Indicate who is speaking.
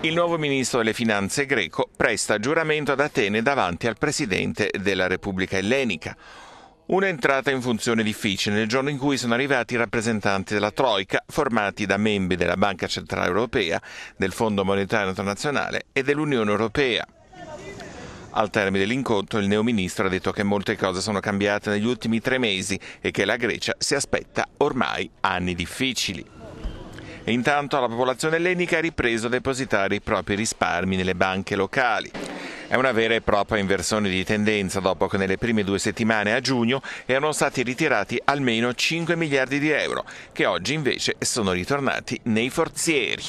Speaker 1: Il nuovo ministro delle finanze greco presta giuramento ad Atene davanti al presidente della Repubblica ellenica. Un'entrata in funzione difficile nel giorno in cui sono arrivati i rappresentanti della Troica, formati da membri della Banca Centrale Europea, del Fondo Monetario Internazionale e dell'Unione Europea. Al termine dell'incontro il neoministro ha detto che molte cose sono cambiate negli ultimi tre mesi e che la Grecia si aspetta ormai anni difficili. E Intanto la popolazione ellenica ha ripreso a depositare i propri risparmi nelle banche locali. È una vera e propria inversione di tendenza dopo che nelle prime due settimane a giugno erano stati ritirati almeno 5 miliardi di euro, che oggi invece sono ritornati nei forzieri.